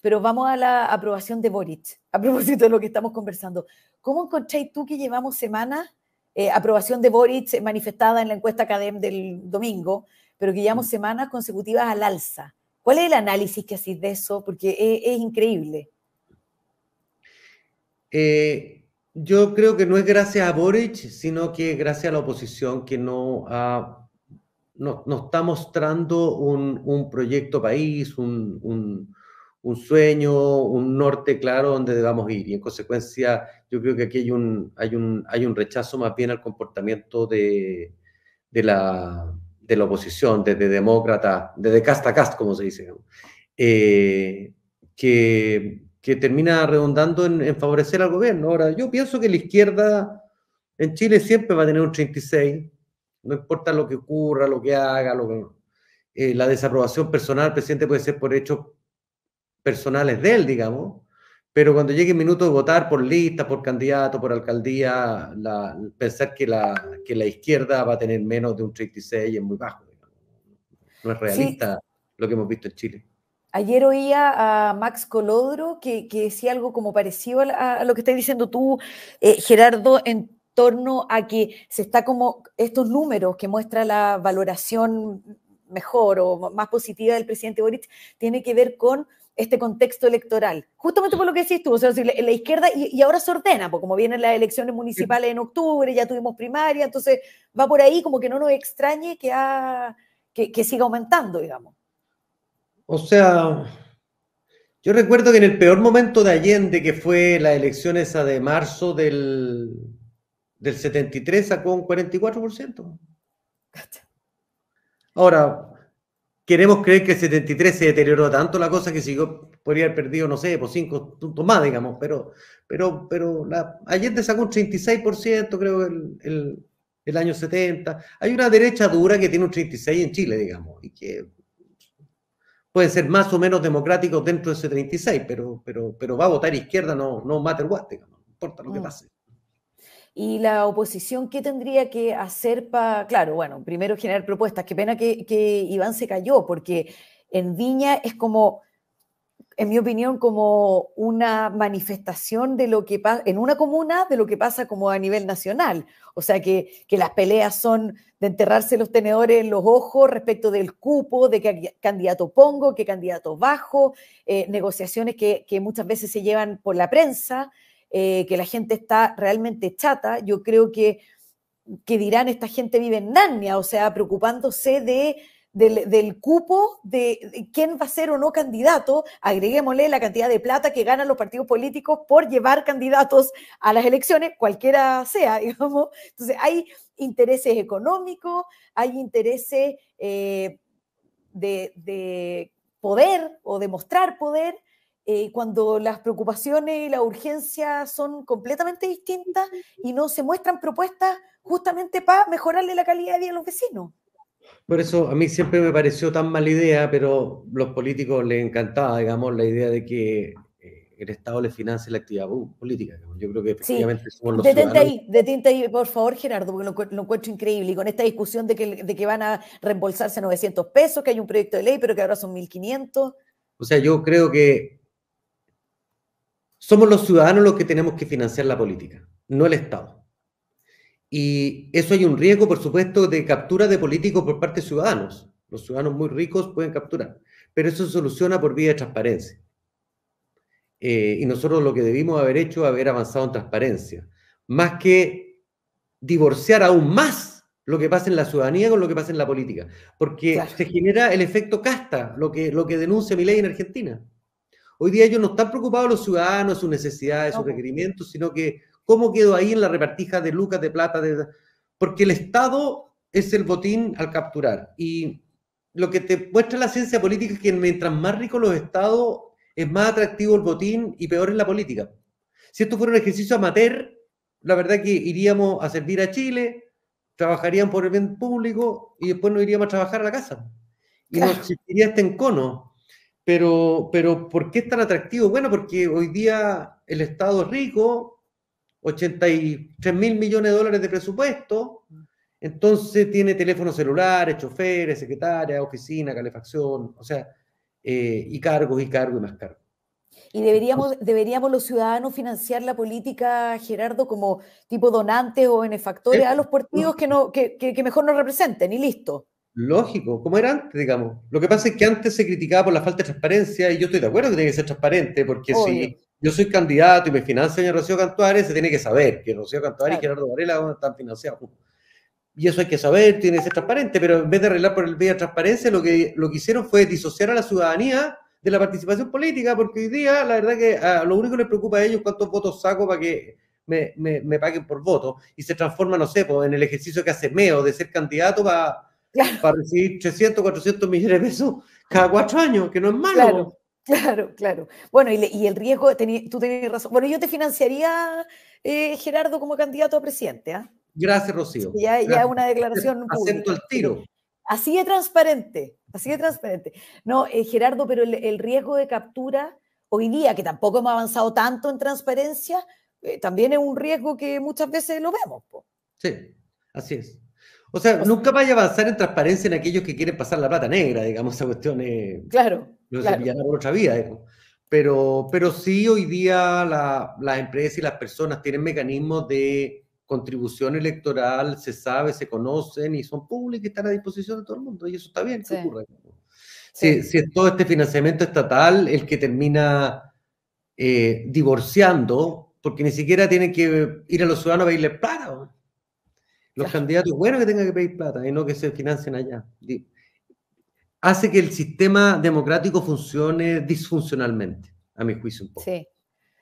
Pero vamos a la aprobación de Boric, a propósito de lo que estamos conversando. ¿Cómo encontráis tú que llevamos semanas, eh, aprobación de Boric eh, manifestada en la encuesta Academ del domingo, pero que llevamos mm. semanas consecutivas al alza? ¿Cuál es el análisis que hacéis de eso? Porque es, increíble. Eh, yo creo que no es gracias a Boric, sino que es gracias a la oposición que no no, está mostrando un, un proyecto país, un, un sueño, un norte claro donde debamos ir. Y en consecuencia, yo creo que aquí hay un, hay un, hay un rechazo más bien al comportamiento de, de, la, de oposición, desde demócrata, desde casta a cast, como se dice, eh, que, termina redundando en, favorecer al gobierno. Ahora, yo pienso que la izquierda en Chile siempre va a tener un 36, no importa lo que ocurra, lo que haga, lo que... Eh, la desaprobación personal, presidente puede ser por hecho personales de él, digamos, pero cuando llegue el minuto de votar por lista, por candidato, por alcaldía, pensar que la, la izquierda va a tener menos de un 36 es muy bajo. No es realista lo que hemos visto en Chile. Ayer oía a Max Colodro que, que decía algo como parecido a, lo que estás diciendo tú, eh, Gerardo, en torno a que se está como estos números que muestra la valoración mejor o más positiva del presidente Boric tiene que ver con este contexto electoral. Justamente por lo que decís tú, o sea, la, izquierda, y, ahora se ordena, porque como vienen las elecciones municipales en octubre, ya tuvimos primaria, entonces va por ahí como que no nos extrañe que, ah, que, siga aumentando, digamos. O sea, yo recuerdo que en el peor momento de Allende, que fue la elección esa de marzo del, del 73, sacó un 44%. Ahora, queremos creer que el 73 se deterioró tanto la cosa que yo podría haber perdido, no sé, por cinco puntos más, digamos, pero, pero, pero la, Allende sacó un 36%, creo, el, el, el, año 70. Hay una derecha dura que tiene un 36 en Chile, digamos, y que pueden ser más o menos democráticos dentro de ese 36, pero, pero, pero va a votar izquierda, no, no matter what, digamos, no importa lo que mm. pase. ¿Y la oposición qué tendría que hacer para, claro, bueno, primero generar propuestas? Qué pena que, Iván se cayó, porque en Viña es como, en mi opinión, como una manifestación de lo que pasa, en una comuna, de lo que pasa como a nivel nacional. O sea, que, las peleas son de enterrarse los tenedores en los ojos respecto del cupo, de qué candidato pongo, qué candidato bajo, eh, negociaciones que, que muchas veces se llevan por la prensa. Eh, que la gente está realmente chata. Yo creo que, que dirán, esta gente vive en Narnia, o sea, preocupándose de del, cupo de, quién va a ser o no candidato, agreguémosle la cantidad de plata que ganan los partidos políticos por llevar candidatos a las elecciones, cualquiera sea, digamos. Entonces, hay intereses económicos, hay intereses eh, de, de, poder o de mostrar poder, eh, cuando las preocupaciones y la urgencia son completamente distintas y no se muestran propuestas justamente para mejorarle la calidad de vida a los vecinos. Por eso a mí siempre me pareció tan mala idea, pero los políticos les encantaba, digamos, la idea de que eh, el Estado les financie la actividad política. Yo creo que efectivamente somos los detente ahí, detente ahí, por favor, Gerardo, porque lo, encuentro increíble. Y con esta discusión de que, de que van a reembolsarse 900 pesos, que hay un proyecto de ley, pero que ahora son 1.500. O sea, yo creo que somos los ciudadanos los que tenemos que financiar la política, no el Estado. Y eso hay un riesgo, por supuesto, de captura de políticos por parte de ciudadanos. Los ciudadanos muy ricos pueden capturar, pero eso se soluciona por vía de transparencia. Eh, y nosotros lo que debimos haber hecho es haber avanzado en transparencia, más que divorciar aún más lo que pasa en la ciudadanía con lo que pasa en la política, porque se genera el efecto casta, lo que, lo que denuncia mi ley en Argentina. Hoy día ellos no están preocupados los ciudadanos, sus necesidades, sus requerimientos, sino que cómo quedó ahí en la repartija de lucas, de plata, de... porque el Estado es el botín al capturar. Y lo que te muestra la ciencia política es que mientras más ricos los Estados, es más atractivo el botín y peor es la política. Si esto fuera un ejercicio amateur, la verdad que iríamos a servir a Chile, trabajarían por el bien público y después no iríamos a trabajar a la casa. Y nos existiría este encono pero, pero ¿por qué es tan atractivo? Bueno, porque hoy día el Estado es rico, 83 mil millones de dólares de presupuesto, mm. entonces tiene teléfonos celulares, choferes, secretarias, oficina, calefacción, o sea, eh, y cargos y cargos y más cargos. Y deberíamos, deberíamos los ciudadanos financiar la política, Gerardo, como tipo donantes o benefactores eh, a los partidos que, no, que mejor nos representen y listo lógico, como era antes, digamos. Lo que pasa es que antes se criticaba por la falta de transparencia y yo estoy de acuerdo que tiene que ser transparente, porque si yo soy candidato y me financian a Rocío Cantuares, se tiene que saber que Rocío Cantuares y Gerardo Varela están financiados. Y eso hay que saber, tiene que ser transparente, pero en vez de arreglar por el vía de transparencia, lo que, lo hicieron fue disociar a la ciudadanía de la participación política, porque hoy día la verdad que a ah, lo único que les preocupa a ellos es cuántos votos saco para que me, me, me, paguen por voto y se transforma, no sé, en el ejercicio que hace Meo de ser candidato para para recibir 300, 400 millones de pesos cada cuatro años, que no es malo. Claro, claro, Bueno, y, el riesgo, tú tenías razón. Bueno, yo te financiaría, eh, Gerardo, como candidato a presidente. ¿ah? Gracias, Rocío. ya, una declaración Acepto el tiro. Así de transparente, así de transparente. No, eh, Gerardo, pero el, riesgo de captura hoy día, que tampoco hemos avanzado tanto en transparencia, eh, también es un riesgo que muchas veces lo vemos. Sí, así es. O sea, nunca vaya a avanzar en transparencia en aquellos que quieren pasar la plata negra, digamos, esa cuestión es... Claro. No por otra vía, Pero, pero sí hoy día las empresas y las personas tienen mecanismos de contribución electoral, se sabe, se conocen y son públicos, y están a disposición de todo el mundo. Y eso está bien, que ocurre? Si, es todo este financiamiento estatal el que termina eh, divorciando, porque ni siquiera tienen que ir a los ciudadanos a pedirle plata. Los candidatos, bueno que tengan que pedir plata y no que se financien allá. Hace que el sistema democrático funcione disfuncionalmente, a mi juicio un poco. Sí,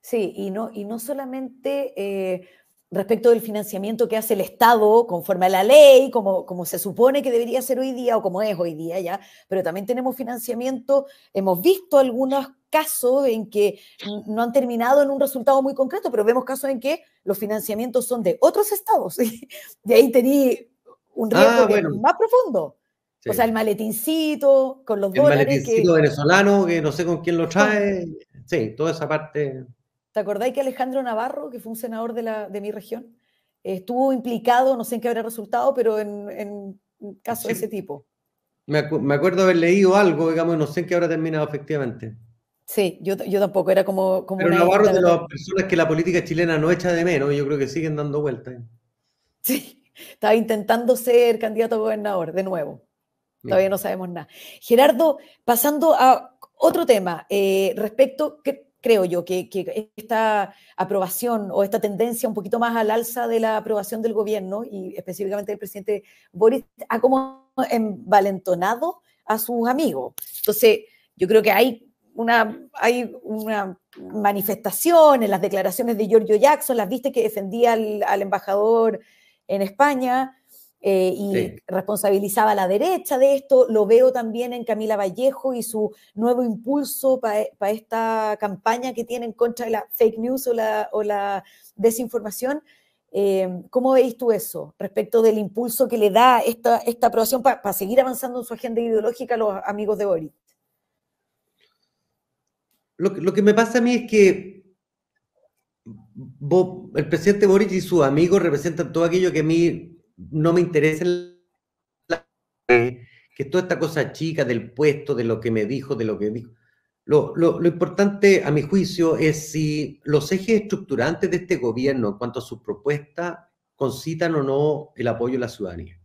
sí, y no, y no solamente eh, respecto del financiamiento que hace el Estado conforme a la ley, como, como se supone que debería ser hoy día o como es hoy día ya, pero también tenemos financiamiento, hemos visto algunas caso en que no han terminado en un resultado muy concreto, pero vemos casos en que los financiamientos son de otros estados. De ahí tení un ah, riesgo más profundo. O sea, el maletincito, con los dólares. El maletincito venezolano, que no sé con quién lo trae. Sí, toda esa parte. ¿Te acordáis que Alejandro Navarro, que fue un senador de, la, de mi región, estuvo implicado, no sé en qué habrá resultado, pero en, en caso de ese tipo? Me, me, acuerdo haber leído algo, digamos, no sé en qué habrá terminado efectivamente. Sí, yo, tampoco, era como... como Pero Navarro es de las personas que la política chilena no echa de menos, yo creo que siguen dando vueltas. Sí, estaba intentando ser candidato a gobernador, de nuevo. Todavía no sabemos nada. Gerardo, pasando a otro tema, eh, respecto, que, creo yo, que, que, esta aprobación o esta tendencia un poquito más al alza de la aprobación del gobierno y específicamente del presidente Boris ha como envalentonado a sus amigos. Entonces, yo creo que hay hay una manifestación en las declaraciones de Giorgio Jackson, las viste que defendía al, embajador en España eh, y responsabilizaba a la derecha de esto. Lo veo también en Camila Vallejo y su nuevo impulso para esta campaña que tiene en contra de la fake news o la, desinformación. Eh, ¿Cómo veis tú eso respecto del impulso que le da esta, aprobación para seguir avanzando en su agenda ideológica a los amigos de Ori lo, que me pasa a mí es que el presidente Boric y su amigo representan todo aquello que a mí no me interesa. Que toda esta cosa chica del puesto, de lo que me dijo, de lo que dijo. Lo, lo importante, a mi juicio, es si los ejes estructurantes de este gobierno, en cuanto a sus propuestas, concitan o no el apoyo de la ciudadanía.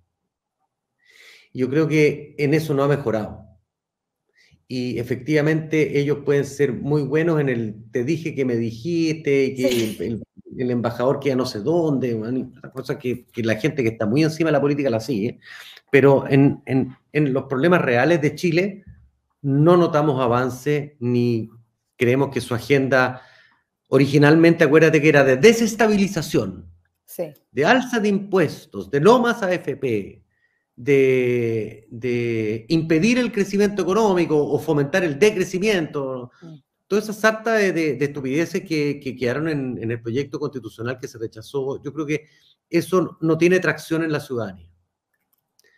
Yo creo que en eso no ha mejorado y efectivamente ellos pueden ser muy buenos en el te dije que me dijiste, que el, embajador que ya no sé dónde, cosas que, que, la gente que está muy encima de la política la sigue, pero en, los problemas reales de Chile no notamos avance ni creemos que su agenda originalmente, acuérdate que era de desestabilización, de alza de impuestos, de lomas a AFP, de, impedir el crecimiento económico o fomentar el decrecimiento. Toda esa sarta de, estupideces que, quedaron en, el proyecto constitucional que se rechazó, yo creo que eso no tiene tracción en la ciudadanía.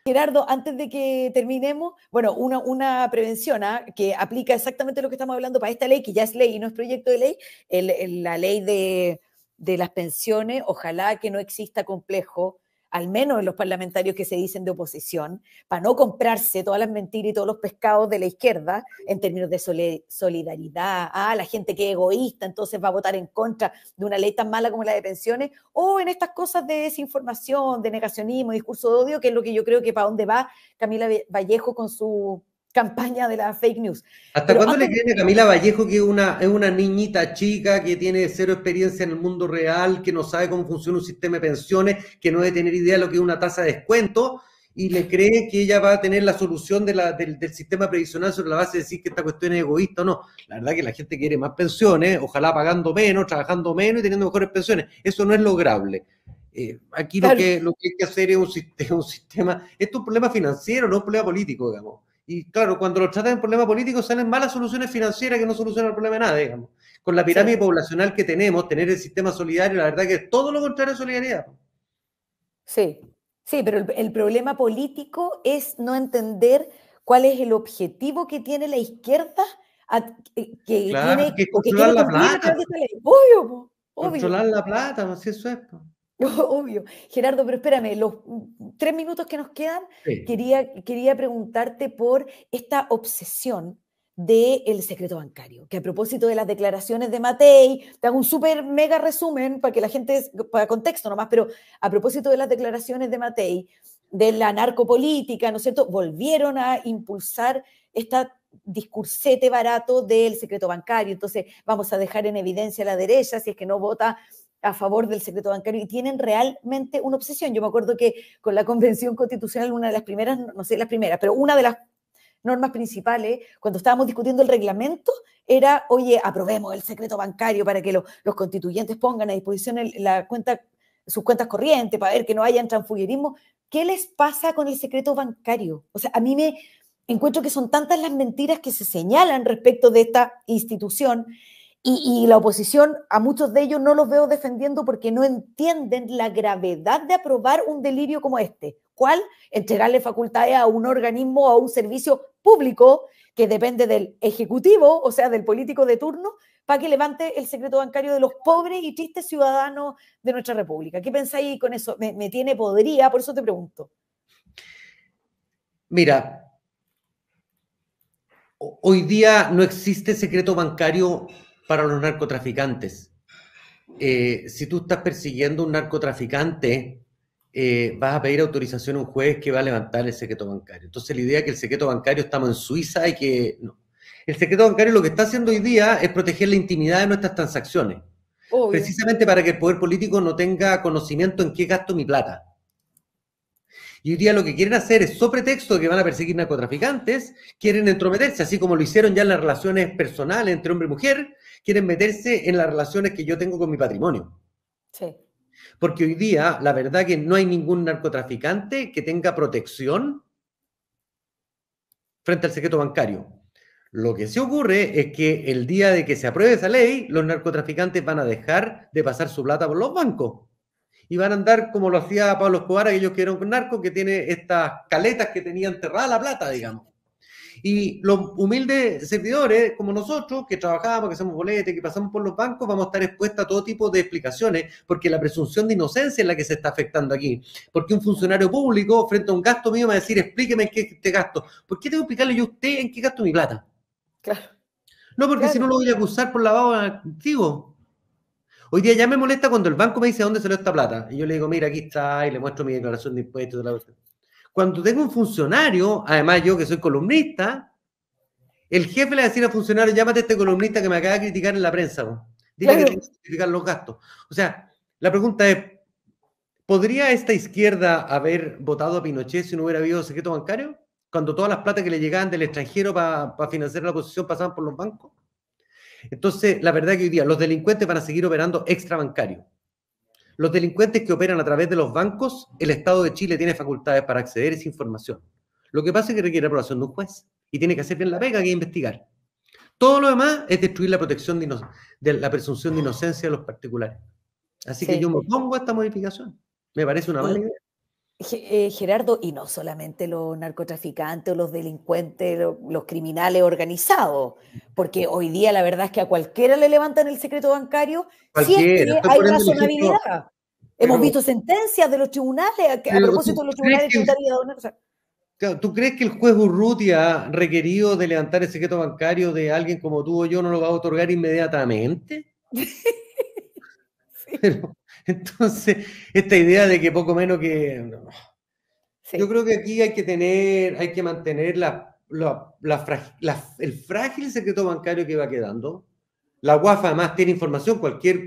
Gerardo, antes de que terminemos, bueno, una, prevención ¿ah? que aplica exactamente lo que estamos hablando para esta ley, que ya es ley y no es proyecto de ley, la ley de, las pensiones, ojalá que no exista complejo al menos en los parlamentarios que se dicen de oposición, para no comprarse todas las mentiras y todos los pescados de la izquierda en términos de solidaridad, ah, la gente que es egoísta, entonces va a votar en contra de una ley tan mala como la de pensiones, o en estas cosas de desinformación, de negacionismo, discurso de odio, que es lo que yo creo que para dónde va Camila Vallejo con su campaña de la fake news. ¿Hasta cuándo le creen a Camila Vallejo que una, es una niñita chica que tiene cero experiencia en el mundo real, que no sabe cómo funciona un sistema de pensiones, que no debe tener idea de lo que es una tasa de descuento? Y le cree que ella va a tener la solución del, sistema previsional sobre la base de decir que esta cuestión es egoísta o no. La verdad que la gente quiere más pensiones, ojalá pagando menos, trabajando menos y teniendo mejores pensiones. Eso no es lograble. Eh, aquí lo, que, lo que hay que hacer es un, un sistema, esto es un problema financiero, no un problema político, digamos. Y claro, cuando lo tratan en problemas políticos salen malas soluciones financieras que no solucionan el problema de nada, digamos. Con la pirámide poblacional que tenemos, tener el sistema solidario, la verdad que es todo lo contrario a solidaridad. Sí, sí, pero el, problema político es no entender cuál es el objetivo que tiene la izquierda eh, que, tiene, que, controlar la plata. Obvio, obvio. Controlar la plata, así es. Pues. Obvio. Gerardo, pero espérame, los mm, tres minutos que nos quedan, quería, quería preguntarte por esta obsesión del secreto bancario, que a propósito de las declaraciones de Matei, te hago un súper mega resumen para que la gente, para contexto nomás, pero a propósito de las declaraciones de Matei, de la narcopolítica, ¿no es cierto?, volvieron a impulsar esta discursete barato del secreto bancario. Entonces, vamos a dejar en evidencia a la derecha si es que no vota a favor del secreto bancario y tienen realmente una obsesión. Yo me acuerdo que con la Convención Constitucional, una de las primeras, no sé las primeras, pero una de las normas principales, cuando estábamos discutiendo el reglamento, era, oye, aprobemos el secreto bancario para que los constituyentes pongan a disposición la cuenta, sus cuentas corrientes, para ver que no haya transfuguerismo. ¿Qué les pasa con el secreto bancario? O sea, a mí me encuentro que son tantas las mentiras que se señalan respecto de esta institución y, la oposición, a muchos de ellos no los veo defendiendo porque no entienden la gravedad de aprobar un delirio como este. ¿Cuál? Entregarle facultades a un organismo a un servicio público que depende del ejecutivo, o sea, del político de turno, para que levante el secreto bancario de los pobres y tristes ciudadanos de nuestra república. ¿Qué pensáis con eso? Me, me tiene podría, por eso te pregunto. Mira, hoy día no existe secreto bancario para los narcotraficantes. Eh, si tú estás persiguiendo un narcotraficante, eh, vas a pedir autorización a un juez que va a levantar el secreto bancario. Entonces la idea es que el secreto bancario estamos en Suiza y que no. El secreto bancario lo que está haciendo hoy día es proteger la intimidad de nuestras transacciones. Precisamente para que el poder político no tenga conocimiento en qué gasto mi plata. Y hoy día lo que quieren hacer es, sobre texto de que van a perseguir narcotraficantes, quieren entrometerse, así como lo hicieron ya en las relaciones personales entre hombre y mujer, quieren meterse en las relaciones que yo tengo con mi patrimonio. Sí. Porque hoy día, la verdad que no hay ningún narcotraficante que tenga protección frente al secreto bancario. Lo que se ocurre es que el día de que se apruebe esa ley, los narcotraficantes van a dejar de pasar su plata por los bancos y van a andar como lo hacía Pablo Escobar, aquellos que eran narco, que tiene estas caletas que tenían enterrada la plata, digamos. Y los humildes servidores como nosotros, que trabajamos, que hacemos boletes, que pasamos por los bancos, vamos a estar expuestos a todo tipo de explicaciones, porque la presunción de inocencia es la que se está afectando aquí. Porque un funcionario público, frente a un gasto mío, va a decir, explíqueme en qué es este gasto. ¿Por qué tengo que explicarle yo a usted en qué gasto mi plata? Claro. No, porque si no lo voy a acusar por lavado activo. Hoy día ya me molesta cuando el banco me dice dónde salió esta plata. Y yo le digo, mira, aquí está, y le muestro mi declaración de impuestos. De la... Cuando tengo un funcionario, además yo que soy columnista, el jefe le va a decir al funcionario, llámate a este columnista que me acaba de criticar en la prensa. Dile que tiene que los gastos. O sea, la pregunta es, ¿podría esta izquierda haber votado a Pinochet si no hubiera habido secreto bancario? Cuando todas las plata que le llegaban del extranjero para financiar la oposición pasaban por los bancos. Entonces, la verdad es que hoy día los delincuentes van a seguir operando extra bancario. Los delincuentes que operan a través de los bancos, el Estado de Chile tiene facultades para acceder a esa información. Lo que pasa es que requiere aprobación de un juez y tiene que hacer bien la pega que investigar. Todo lo demás es destruir la protección de, la presunción de inocencia de los particulares. Así que yo me opongo a esta modificación. Me parece una mala idea. Eh, Gerardo, y no solamente los narcotraficantes o los delincuentes, los, criminales organizados, porque hoy día la verdad es que a cualquiera le levantan el secreto bancario, siempre hay razonabilidad. Hemos visto sentencias de los tribunales a, propósito de los tribunales que, o sea, ¿Tú crees que el juez Urrutia, requerido de levantar el secreto bancario de alguien como tú o yo, no lo va a otorgar inmediatamente? sí. Entonces, esta idea de que poco menos que... Yo creo que aquí hay que tener, hay que mantener el frágil secreto bancario que va quedando. La UAF además tiene información, cualquier,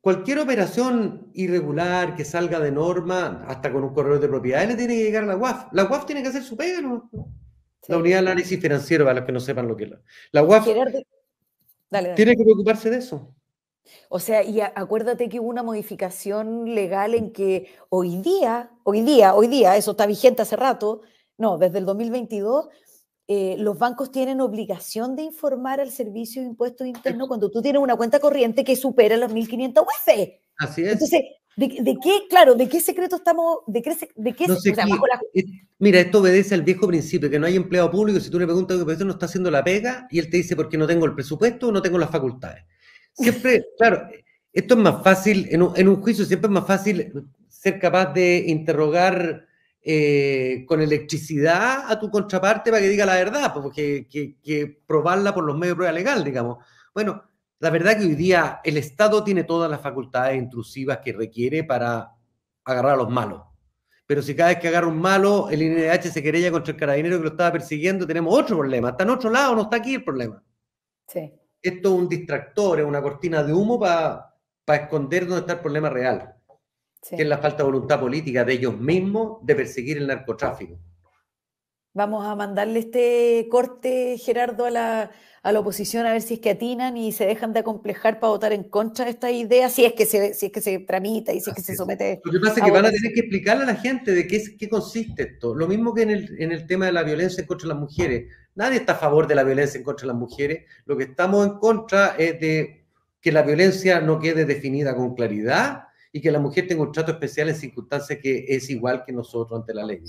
cualquier operación irregular que salga de norma, hasta con un correo de propiedades, le tiene que llegar a la UAF. La UAF tiene que hacer su pega, ¿no? La unidad de análisis financiero, para los que no sepan lo que es la, la UAF. Tiene que preocuparse de eso. O sea, y acuérdate que hubo una modificación legal en que hoy día, hoy día, hoy día, eso está vigente hace rato, no, desde el 2022, eh, los bancos tienen obligación de informar al servicio de impuestos internos cuando tú tienes una cuenta corriente que supera los 1.500 UF. E e. Así es. Entonces, ¿de, qué, claro, de qué secreto estamos, de qué, de qué Mira, esto obedece al viejo principio, que no hay empleo público, si tú le preguntas, a profesor, no está haciendo la pega, y él te dice, porque no tengo el presupuesto, no tengo las facultades. Siempre, claro, esto es más fácil, en un, juicio siempre es más fácil ser capaz de interrogar eh, con electricidad a tu contraparte para que diga la verdad, pues, porque que, probarla por los medios de prueba legal, digamos. Bueno, la verdad que hoy día el Estado tiene todas las facultades intrusivas que requiere para agarrar a los malos. Pero si cada vez que agarra un malo, el INDH se querella contra el carabinero que lo estaba persiguiendo, tenemos otro problema. Está en otro lado, no está aquí el problema. Sí esto es un distractor, es una cortina de humo para esconder dónde está el problema real, que es la falta de voluntad política de ellos mismos de perseguir el narcotráfico. Vamos a mandarle este corte, Gerardo, a la a la oposición a ver si es que atinan y se dejan de acomplejar para votar en contra de esta idea, si es que se, es que se tramita y si es que se somete. Lo que pasa es que van a tener que explicarle a la gente de qué, qué consiste esto. Lo mismo que en el, en el tema de la violencia contra las mujeres. Nadie está a favor de la violencia en contra de las mujeres. Lo que estamos en contra es de que la violencia no quede definida con claridad y que la mujer tenga un trato especial en circunstancias que es igual que nosotros ante la ley.